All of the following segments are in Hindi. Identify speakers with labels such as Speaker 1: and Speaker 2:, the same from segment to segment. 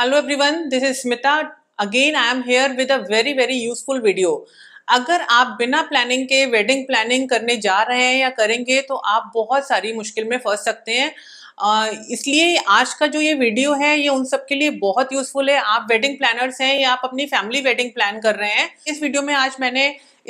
Speaker 1: hello everyone this is Smita again I am here with a very very useful video अगर आप बिना प्लानिंग के वेडिंग प्लानिंग करने जा रहे हैं या करेंगे तो आप बहुत सारी मुश्किल में फंस सकते हैं इसलिए आज का जो ये वीडियो है ये उन सब के लिए बहुत यूजफुल है आप वेडिंग प्लानर्स हैं या आप अपनी फैमिली वेडिंग प्लान कर रहे हैं इस वीडियो में आज मैंने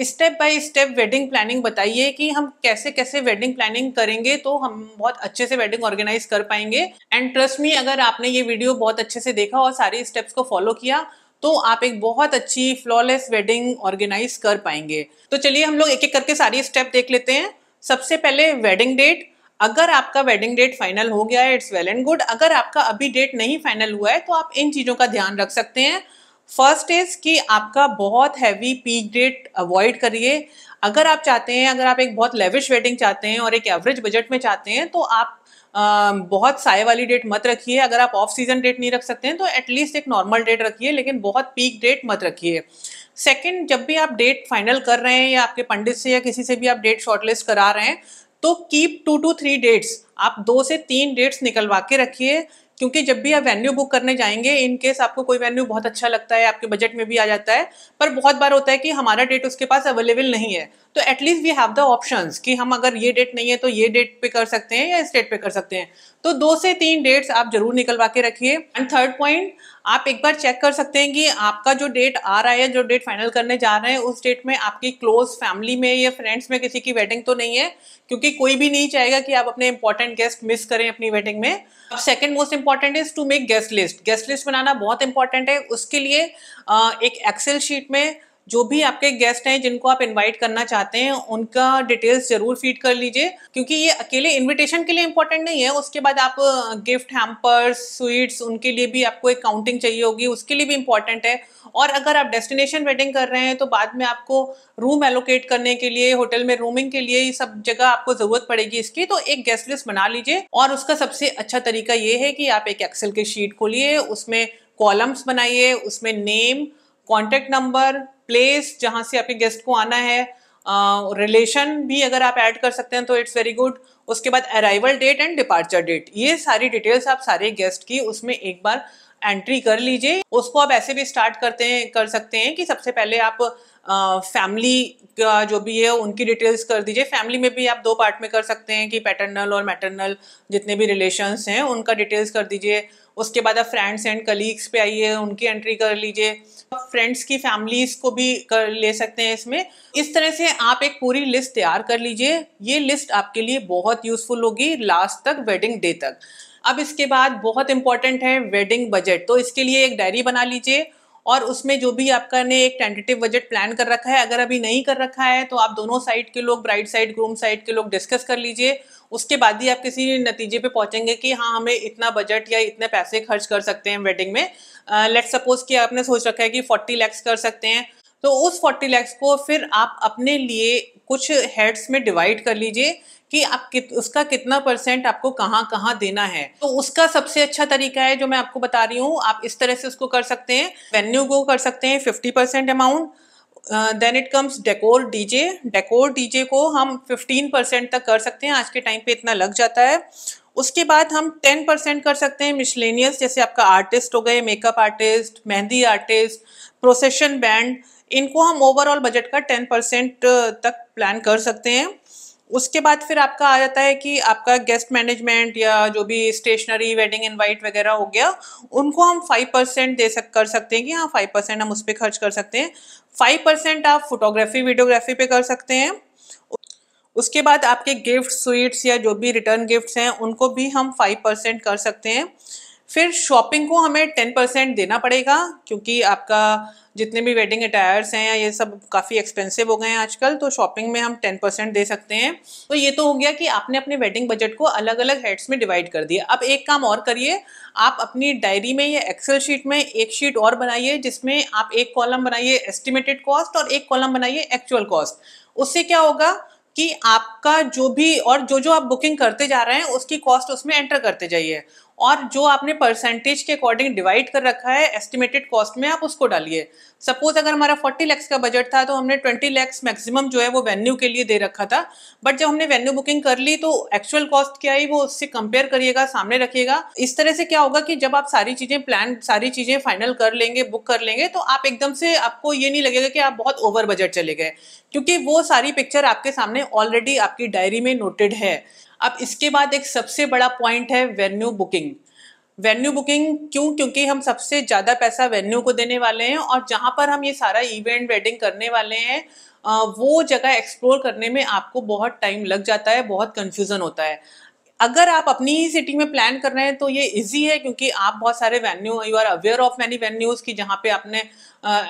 Speaker 1: step by step wedding planning बताइए कि हम कैसे कैसे वेडिंग प्लानिंग करेंगे तो हम बहुत अच्छे से वेडिंग ऑर्गेनाइज कर पाएंगे एंड ट्रस्ट मी अगर आपने ये वीडियो बहुत अच्छे से देखा और सारे स्टेप्स को फॉलो किया तो आप एक बहुत अच्छी फ्लॉलेस वेडिंग ऑर्गेनाइज कर पाएंगे तो चलिए हम लोग एक एक करके सारी स्टेप देख लेते हैं सबसे पहले वेडिंग डेट अगर आपका वेडिंग डेट फाइनल हो गया है इट्स वेल एंड गुड अगर आपका अभी डेट नहीं फाइनल हुआ है तो आप इन चीज़ों का ध्यान रख सकते हैं फर्स्ट इज कि आपका बहुत हैवी पीक डेट अवॉइड करिए अगर आप चाहते हैं अगर आप एक बहुत लेविश वेडिंग चाहते हैं और एक एवरेज बजट में चाहते हैं तो आप आ, बहुत साए वाली डेट मत रखिए अगर आप ऑफ सीजन डेट नहीं रख सकते हैं तो एटलीस्ट एक नॉर्मल डेट रखिए लेकिन बहुत पीक डेट मत रखिए सेकंड जब भी आप डेट फाइनल कर रहे हैं या आपके पंडित से या किसी से भी आप डेट शॉर्टलिस्ट करा रहे हैं तो keep two to three dates आप दो से तीन डेट्स निकलवा के रखिए क्योंकि जब भी आप वेन्यू बुक करने जाएंगे इन केस आपको कोई वेन्यू बहुत अच्छा लगता है आपके बजट में भी आ जाता है पर बहुत बार होता है कि हमारा डेट उसके पास अवेलेबल नहीं है तो at least we have the option कि हम अगर ये डेट नहीं है तो ये डेट पे कर सकते हैं या इस डेट पे कर सकते हैं तो दो से तीन डेट्स आप जरूर निकलवा के रखिए एंड थर्ड पॉइंट आप एक बार चेक कर सकते हैं कि आपका जो डेट आ रहा है जो डेट फाइनल करने जा रहे हैं उस डेट में आपकी क्लोज फैमिली में या फ्रेंड्स में किसी की वेडिंग तो नहीं है क्योंकि कोई भी नहीं चाहेगा कि आप अपने इंपॉर्टेंट गेस्ट मिस करें अपनी वेडिंग में अब second most important is to make guest list guest list बनाना बहुत इंपॉर्टेंट है उसके लिए एक एक्सेल शीट में जो भी आपके गेस्ट हैं जिनको आप इनवाइट करना चाहते हैं उनका डिटेल्स जरूर फीड कर लीजिए क्योंकि ये अकेले इनविटेशन के लिए इंपॉर्टेंट नहीं है उसके बाद आप गिफ्ट हैम्पर्स स्वीट्स उनके लिए भी आपको एक काउंटिंग चाहिए होगी उसके लिए भी इंपॉर्टेंट है और अगर आप डेस्टिनेशन वेडिंग कर रहे हैं तो बाद में आपको रूम एलोकेट करने के लिए होटल में रूमिंग के लिए सब जगह आपको जरूरत पड़ेगी इसकी तो एक गेस्ट लिस्ट बना लीजिए और उसका सबसे अच्छा तरीका ये है कि आप एक एक्सेल की शीट खोलिए उसमें कॉलम्स बनाइए उसमें नेम कॉन्टेक्ट नंबर प्लेस जहां से आपके गेस्ट को आना है रिलेशन uh, भी अगर आप ऐड कर सकते हैं तो इट्स वेरी गुड उसके बाद arrival date and departure date ये सारी डिटेल्स आप सारे गेस्ट की उसमें एक बार एंट्री कर लीजिए उसको आप ऐसे भी स्टार्ट करते हैं कर सकते हैं कि सबसे पहले आप फैमिली का जो भी है उनकी डिटेल्स कर दीजिए फैमिली में भी आप दो पार्ट में कर सकते हैं कि पैटर्नल और मैटरनल जितने भी रिलेशंस हैं उनका डिटेल्स कर दीजिए उसके बाद आप फ्रेंड्स एंड कलीग्स पे आइए उनकी एंट्री कर लीजिए फ्रेंड्स की फैमिलीज को भी कर ले सकते हैं इसमें इस तरह से आप एक पूरी लिस्ट तैयार कर लीजिए ये लिस्ट आपके लिए बहुत यूजफुल होगी लास्ट तक वेडिंग डे तक अब इसके बाद बहुत इंपॉर्टेंट है वेडिंग बजट तो इसके लिए एक डायरी बना लीजिए और उसमें जो भी आपका ने एक टेंटेटिव बजट प्लान कर रखा है अगर अभी नहीं कर रखा है तो आप दोनों साइड के लोग ब्राइड साइड ग्रूम साइड के लोग डिस्कस कर लीजिए उसके बाद ही आप किसी नतीजे पे पहुंचेंगे कि हाँ हमें इतना बजट या इतने पैसे खर्च कर सकते हैं वेडिंग में लेट सपोज कि आपने सोच रखा है कि फोर्टी लैक्स कर सकते हैं तो उस फोर्टी लैक्स को फिर आप अपने लिए कुछ हेड्स में डिवाइड कर लीजिए कि आप कित, उसका कितना परसेंट आपको कहाँ कहाँ देना है तो उसका सबसे अच्छा तरीका है जो मैं आपको बता रही हूँ आप इस तरह से उसको कर सकते हैं वेन्यू को कर सकते हैं fifty percent amount then it comes decor DJ decor DJ को हम फिफ्टीन परसेंट तक कर सकते हैं आज के टाइम पे इतना लग जाता है उसके बाद हम टेन परसेंट कर सकते हैं मिशलेनियस जैसे आपका आर्टिस्ट हो गए makeup artist mehndi artist procession band इनको हम ओवरऑल बजट का टेन परसेंट तक प्लान कर सकते हैं उसके बाद फिर आपका आ जाता है कि आपका गेस्ट मैनेजमेंट या जो भी स्टेशनरी वेडिंग इनवाइट वगैरह हो गया उनको हम फाइव परसेंट दे सक कर सकते हैं कि हाँ फाइव परसेंट हम उस पर खर्च कर सकते हैं फाइव परसेंट आप फोटोग्राफी वीडियोग्राफी पे कर सकते हैं उसके बाद आपके गिफ्ट स्वीट्स या जो भी रिटर्न गिफ्ट्स हैं उनको भी हम फाइव परसेंट कर सकते हैं फिर शॉपिंग को हमें टेन परसेंट देना पड़ेगा क्योंकि आपका जितने भी वेडिंग अटायर्स हैं या ये सब काफ़ी एक्सपेंसिव हो गए हैं आजकल तो शॉपिंग में हम टेन परसेंट दे सकते हैं तो ये तो हो गया कि आपने अपने वेडिंग बजट को अलग अलग हेड्स में डिवाइड कर दिया अब एक काम और करिए आप अपनी डायरी में या एक्सेल शीट में एक शीट और बनाइए जिसमें आप एक कॉलम बनाइए एस्टिमेटेड कॉस्ट और एक कॉलम बनाइए एक्चुअल कॉस्ट उससे क्या होगा कि आपका जो भी और जो जो आप बुकिंग करते जा रहे हैं उसकी कॉस्ट उसमें एंटर करते जाइए और जो आपने परसेंटेज के अकॉर्डिंग डिवाइड कर रखा है एस्टिमेटेड कॉस्ट में आप उसको डालिए सपोज अगर हमारा 40 लैक्स का बजट था तो हमने 20 लैक्स मैक्सिमम जो है वो वेन्यू के लिए दे रखा था बट जब हमने वेन्यू बुकिंग कर ली तो एक्चुअल कॉस्ट क्या आई वो उससे कंपेयर करिएगा सामने रखिएगा इस तरह से क्या होगा कि जब आप सारी चीज़ें प्लान सारी चीज़ें फाइनल कर लेंगे बुक कर लेंगे तो आप एकदम से आपको ये नहीं लगेगा कि आप बहुत ओवर बजट चले गए क्योंकि वो सारी पिक्चर आपके सामने ऑलरेडी आपकी डायरी में नोटेड है अब इसके बाद एक सबसे बड़ा पॉइंट है वेन्यू बुकिंग वेन्यू बुकिंग क्यों क्योंकि हम सबसे ज़्यादा पैसा वेन्यू को देने वाले हैं और जहाँ पर हम ये सारा इवेंट वेडिंग करने वाले हैं वो जगह एक्सप्लोर करने में आपको बहुत टाइम लग जाता है बहुत कंफ्यूजन होता है अगर आप अपनी ही सिटी में प्लान कर रहे हैं तो ये इजी है क्योंकि आप बहुत सारे venue you are aware of many venues की जहाँ पे आपने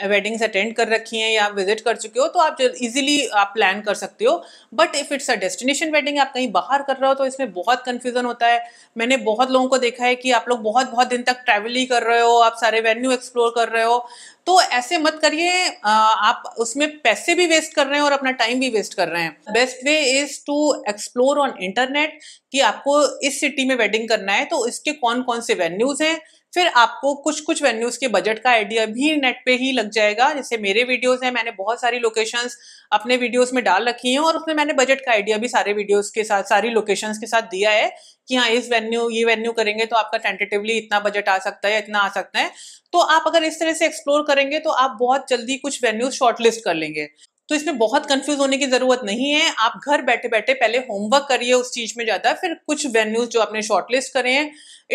Speaker 1: वेडिंग्स uh, अटेंड कर रखी हैं या विजिट कर चुके हो तो आप इजीली आप प्लान कर सकते हो but if it's a destination wedding आप कहीं बाहर कर रहे हो तो इसमें बहुत कन्फ्यूज़न होता है मैंने बहुत लोगों को देखा है कि आप लोग बहुत बहुत दिन तक ट्रैवल ही कर रहे हो आप सारे वेन्यू एक्सप्लोर कर रहे हो तो ऐसे मत करिए आप उसमें पैसे भी वेस्ट कर रहे हैं और अपना टाइम भी वेस्ट कर रहे हैं best way is to explore on internet कि आपको इस सिटी में वेडिंग करना है तो इसके कौन कौन से वेन्यूज हैं फिर आपको कुछ कुछ वेन्यूज के बजट का आइडिया भी नेट पे ही लग जाएगा जैसे मेरे वीडियोस हैं मैंने बहुत सारी लोकेशंस अपने वीडियोस में डाल रखी हैं और उसमें मैंने बजट का आइडिया भी सारे वीडियोस के साथ सारी लोकेशंस के साथ दिया है कि हाँ इस वेन्यू ये वेन्यू करेंगे तो आपका टेंटेटिवली इतना बजट आ सकता है इतना आ सकता है तो आप अगर इस तरह से एक्सप्लोर करेंगे तो आप बहुत जल्दी कुछ वेन्यूज शॉर्टलिस्ट कर लेंगे तो इसमें बहुत कंफ्यूज होने की जरूरत नहीं है आप घर बैठे बैठे पहले होमवर्क करिए उस चीज में ज्यादा फिर कुछ वेन्यूज जो आपने शॉर्टलिस्ट करे हैं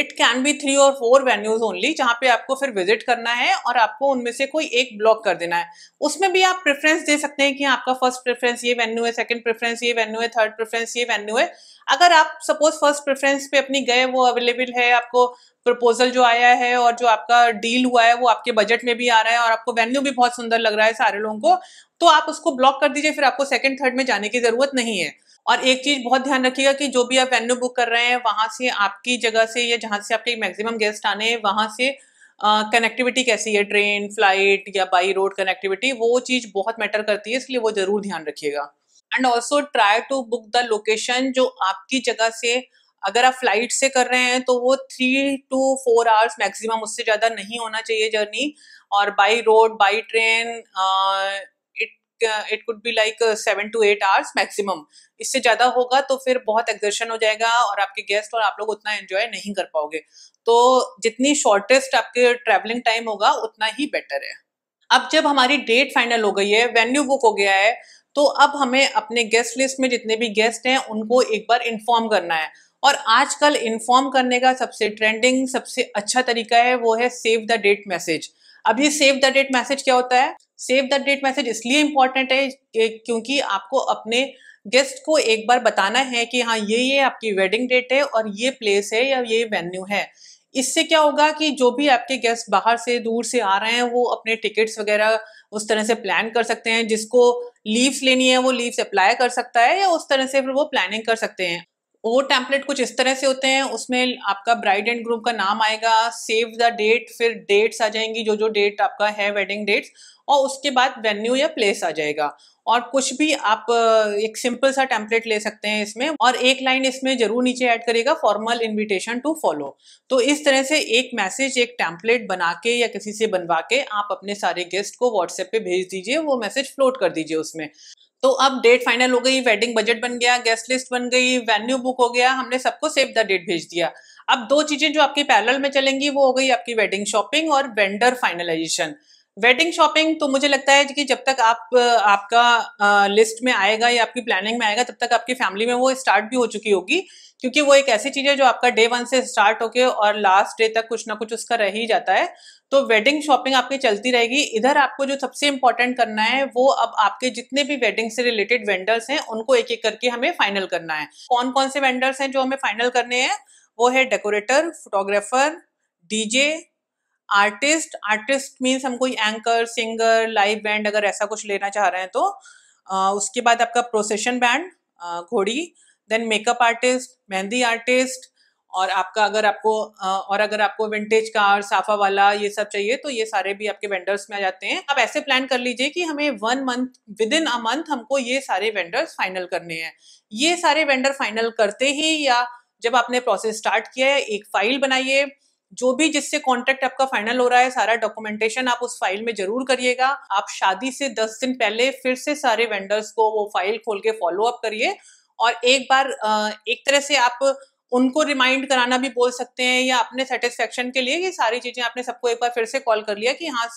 Speaker 1: इट कैन बी थ्री और फोर वेन्यूज ओनली जहां पे आपको फिर विजिट करना है और आपको उनमें से कोई एक ब्लॉक कर देना है उसमें भी आप प्रेफरेंस दे सकते हैं कि आपका फर्स्ट प्रेफरेंस ये वेन्यू है सेकंड प्रेफरेंस ये वेन्यू है थर्ड प्रेफरेंस ये वेन्यू है अगर आप सपोज फर्स्ट प्रेफरेंस पे अपनी गए वो अवेलेबल है आपको प्रपोजल जो आया है और जो आपका डील हुआ है वो आपके बजट में भी आ रहा है और आपको वेन्यू भी बहुत सुंदर लग रहा है सारे लोगों को तो आप उसको ब्लॉक कर दीजिए फिर आपको सेकंड थर्ड में जाने की जरूरत नहीं है और एक चीज बहुत ध्यान रखिएगा कि जो भी आप वेन्यू बुक कर रहे हैं वहां से आपकी जगह से या जहां से आपके मैक्सिमम गेस्ट आने हैं वहां से कनेक्टिविटी uh, कैसी है ट्रेन फ्लाइट या बाई रोड कनेक्टिविटी वो चीज़ बहुत मैटर करती है इसलिए वो ज़रूर ध्यान रखिएगा and also try to book the location जो आपकी जगह से अगर आप फ्लाइट से कर रहे हैं तो वो three to four hours maximum उससे ज़्यादा नहीं होना चाहिए जर्नी और by road by train it it could be like seven to eight hours maximum इससे ज़्यादा होगा तो फिर बहुत एग्जर्शन हो जाएगा और आपके गेस्ट और आप लोग उतना एंजॉय नहीं कर पाओगे तो जितनी शॉर्टेस्ट आपके ट्रेवलिंग टाइम होगा उतना ही बेटर है अब जब हमारी डेट फाइनल हो गई है वेन्यू बुक हो गया है तो अब हमें अपने गेस्ट लिस्ट में जितने भी गेस्ट हैं उनको एक बार इन्फॉर्म करना है और आजकल इन्फॉर्म करने का सबसे ट्रेंडिंग सबसे अच्छा तरीका है वो है सेव द डेट मैसेज अभी सेव द डेट मैसेज क्या होता है सेव द डेट मैसेज इसलिए इंपॉर्टेंट है क्योंकि आपको अपने गेस्ट को एक बार बताना है कि हाँ ये ये आपकी वेडिंग डेट है और ये प्लेस है या ये वेन्यू है इससे क्या होगा कि जो भी आपके गेस्ट बाहर से दूर से आ रहे हैं वो अपने टिकट्स वगैरह उस तरह से प्लान कर सकते हैं जिसको लीव्स लेनी है वो लीव्स अप्लाई कर सकता है या उस तरह से फिर वो प्लानिंग कर सकते हैं वो टैंपलेट कुछ इस तरह से होते हैं उसमें आपका ब्राइड एंड ग्रूम का नाम आएगा सेव द डेट फिर डेट्स आ जाएंगी जो जो डेट आपका है वेडिंग डेट्स और उसके बाद वेन्यू या प्लेस आ जाएगा और कुछ भी आप एक सिंपल सा टेम्पलेट ले सकते हैं इसमें और एक लाइन इसमें जरूर नीचे ऐड करेगा फॉर्मल इनविटेशन टू फॉलो तो इस तरह से एक मैसेज एक टेम्पलेट बना के या किसी से बनवा के आप अपने सारे गेस्ट को व्हाट्सएप पे भेज दीजिए वो मैसेज फ्लोट कर दीजिए उसमें तो अब डेट फाइनल हो गई वेडिंग बजट बन गया गेस्ट लिस्ट बन गई वेन्यू बुक हो गया हमने सबको सेव द डेट भेज दिया अब दो चीजें जो आपकी पैरल में चलेंगी वो हो गई आपकी वेडिंग शॉपिंग और वेंडर फाइनलाइजेशन वेडिंग शॉपिंग तो मुझे लगता है कि जब तक आप आपका आ, लिस्ट में आएगा या आपकी प्लानिंग में आएगा तब तक आपकी फैमिली में वो स्टार्ट भी हो चुकी होगी क्योंकि वो एक ऐसी चीज है जो आपका डे वन से स्टार्ट होके और लास्ट डे तक कुछ ना कुछ उसका रह ही जाता है तो वेडिंग शॉपिंग आपकी चलती रहेगी इधर आपको जो सबसे इंपॉर्टेंट करना है वो अब आपके जितने भी वेडिंग से रिलेटेड वेंडर्स हैं उनको एक एक करके हमें फाइनल करना है कौन कौन से वेंडर्स हैं जो हमें फाइनल करने हैं वो है decorator photographer DJ artist artist means हम कोई एंकर सिंगर लाइव बैंड अगर ऐसा कुछ लेना चाह रहे हैं तो आ, उसके बाद आपका प्रोसेशन बैंड घोड़ी then makeup artist mehndi artist और आपका अगर आपको और अगर आपको विंटेज कार साफा वाला ये सब चाहिए तो ये सारे भी आपके वेंडर्स में आ जाते हैं आप ऐसे प्लान कर लीजिए कि हमें one month within a month हमको ये सारे वेंडर्स फाइनल करने हैं ये सारे वेंडर फाइनल करते ही या जब आपने प्रोसेस स्टार्ट किया है एक फाइल बनाइए जो भी जिससे कॉन्ट्रैक्ट आपका फाइनल हो रहा है सारा डॉक्यूमेंटेशन आप उस फाइल में जरूर करिएगा आप शादी से दस दिन पहले फिर से सारे वेंडर्स को वो फाइल खोल के फॉलो अप करिए और एक बार एक तरह से आप उनको रिमाइंड कराना भी बोल सकते हैं या अपने सेटिस्फेक्शन के लिए ये सारी चीजें आपने सबको एक बार फिर से कॉल कर लिया कि हाँ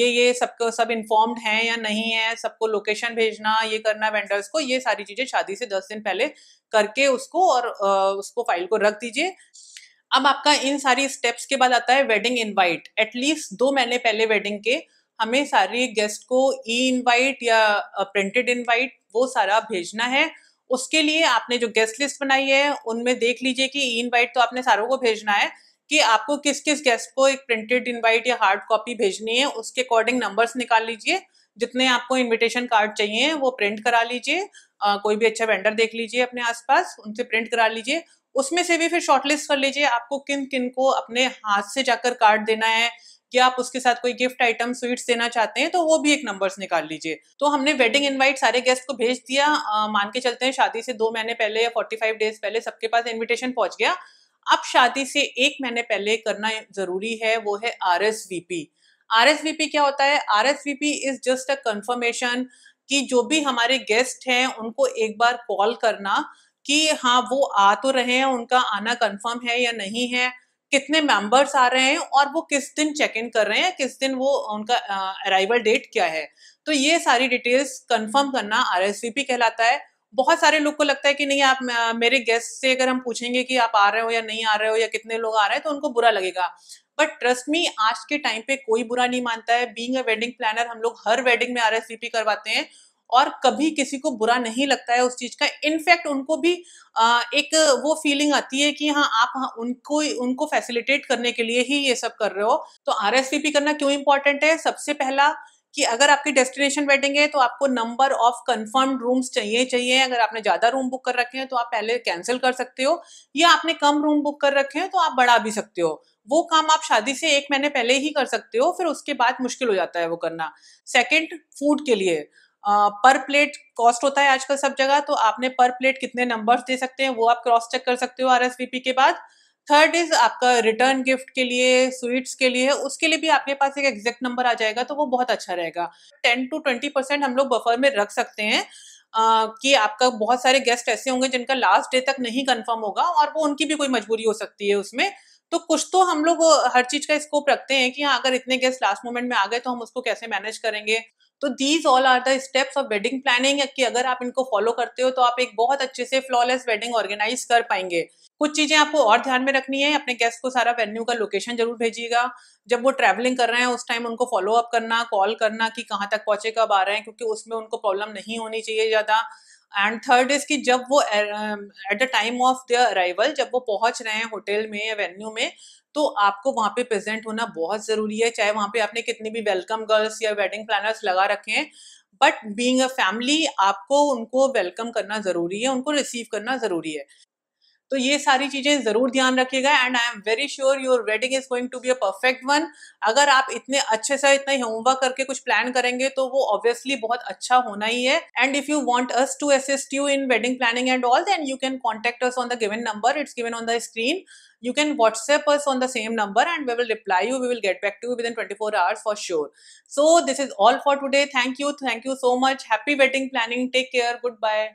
Speaker 1: ये ये सबको सब इन्फॉर्म्ड हैं या नहीं है सबको लोकेशन भेजना ये करना वेंडर्स को ये सारी चीजें शादी से दस दिन पहले करके उसको और उसको फाइल को रख दीजिए अब आपका इन सारी स्टेप्स के बाद आता है वेडिंग इनवाइट एटलीस्ट दो महीने पहले वेडिंग के हमें सारी गेस्ट को ई इनवाइट या प्रिंटेड इनवाइट वो सारा भेजना है उसके लिए आपने जो गेस्ट लिस्ट बनाई है उनमें देख लीजिए कि ई इनवाइट तो आपने सारों को भेजना है कि आपको किस किस गेस्ट को एक प्रिंटेड इनवाइट या हार्ड कॉपी भेजनी है उसके अकॉर्डिंग नंबर्स निकाल लीजिए जितने आपको इनविटेशन कार्ड चाहिए वो प्रिंट करा लीजिए कोई भी अच्छा वेंडर देख लीजिए अपने आसपास उनसे प्रिंट करा लीजिए उसमें से भी फिर शॉर्टलिस्ट कर लीजिए आपको किन किन को अपने हाथ से जाकर कार्ड देना है या आप उसके साथ कोई गिफ्ट आइटम स्वीट्स देना चाहते हैं तो वो भी एक नंबर्स निकाल लीजिए तो हमने वेडिंग इनवाइट सारे गेस्ट को भेज दिया आ, मान के चलते हैं शादी से दो महीने पहले या फोर्टी फाइव डेज पहले सबके पास इन्विटेशन पहुंच गया अब शादी से एक महीने पहले करना जरूरी है वो है R S V P R S V P क्या होता है R S V P is just a confirmation कि जो भी हमारे गेस्ट हैं उनको एक बार कॉल करना कि हाँ वो आ तो रहे हैं उनका आना कंफर्म है या नहीं है कितने मेंबर्स आ रहे हैं और वो किस दिन चेक इन कर रहे हैं किस दिन वो उनका अराइवल डेट क्या है तो ये सारी डिटेल्स कंफर्म करना आर कहलाता है बहुत सारे लोग को लगता है कि नहीं आप मेरे गेस्ट से अगर हम पूछेंगे कि आप आ रहे हो या नहीं आ रहे हो या कितने लोग आ रहे हैं तो उनको बुरा लगेगा बट ट्रस्ट मी आज के टाइम पे कोई बुरा नहीं मानता है बीइंग अ वेडिंग प्लानर हम लोग हर वेडिंग में आर करवाते हैं और कभी किसी को बुरा नहीं लगता है उस चीज का इनफैक्ट उनको भी आ, एक वो फीलिंग आती है कि हाँ आप हाँ, उनको उनको फैसिलिटेट करने के लिए ही ये सब कर रहे हो तो आर करना क्यों इंपॉर्टेंट है सबसे पहला कि अगर आपकी डेस्टिनेशन वेडिंग है तो आपको नंबर ऑफ कंफर्म रूम्स चाहिए चाहिए अगर आपने ज़्यादा रूम बुक कर रखे हैं तो आप पहले कैंसिल कर सकते हो या आपने कम रूम बुक कर रखे हैं तो आप बढ़ा भी सकते हो वो काम आप शादी से एक महीने पहले ही कर सकते हो फिर उसके बाद मुश्किल हो जाता है वो करना सेकेंड फूड के लिए पर प्लेट कॉस्ट होता है आजकल सब जगह तो आपने पर प्लेट कितने नंबर्स दे सकते हैं वो आप क्रॉस चेक कर सकते हो आर के बाद थर्ड इज आपका रिटर्न गिफ्ट के लिए स्वीट्स के लिए उसके लिए भी आपके पास एक एग्जैक्ट नंबर आ जाएगा तो वो बहुत अच्छा रहेगा टेन टू ट्वेंटी परसेंट हम लोग बफर में रख सकते हैं आ, कि आपका बहुत सारे गेस्ट ऐसे होंगे जिनका लास्ट डे तक नहीं कंफर्म होगा और वो उनकी भी कोई मजबूरी हो सकती है उसमें तो कुछ तो हम लोग हर चीज का स्कोप रखते हैं कि हाँ अगर इतने गेस्ट लास्ट मोमेंट में आ गए तो हम उसको कैसे मैनेज करेंगे तो these all are the steps of wedding planning कि अगर आप इनको फॉलो करते हो तो आप एक बहुत अच्छे से फ्लॉलेस वेडिंग ऑर्गेनाइज कर पाएंगे कुछ चीजें आपको और ध्यान में रखनी है अपने गेस्ट को सारा वेन्यू का लोकेशन जरूर भेजिएगा जब वो ट्रैवलिंग कर रहे हैं उस टाइम उनको फॉलो अप करना कॉल करना कि कहाँ तक पहुंचे कब आ रहे हैं क्योंकि उसमें उनको प्रॉब्लम नहीं होनी चाहिए ज्यादा एंड थर्ड इज कि जब वो at the time of their arrival जब वो पहुंच रहे हैं होटल में या वेन्यू में तो आपको वहाँ पे प्रेजेंट होना बहुत ज़रूरी है चाहे वहाँ पे आपने कितनी भी वेलकम गर्ल्स या वेडिंग प्लानर्स लगा रखे हैं बट बींग अ फैमिली आपको उनको वेलकम करना ज़रूरी है उनको रिसीव करना ज़रूरी है तो ये सारी चीजें जरूर ध्यान रखिएगा and I am very sure your wedding is going to be a perfect one अगर आप इतने अच्छे से इतना होमवर्क करके कुछ प्लान करेंगे तो वो ऑब्वियसली बहुत अच्छा होना ही है and if you want us to assist you in wedding planning and all then you can contact us on the given number it's given on the screen you can WhatsApp us on the same number and we will reply you we will get back to you within twenty four hours for sure so this is all for today thank you thank you so much happy wedding planning take care good bye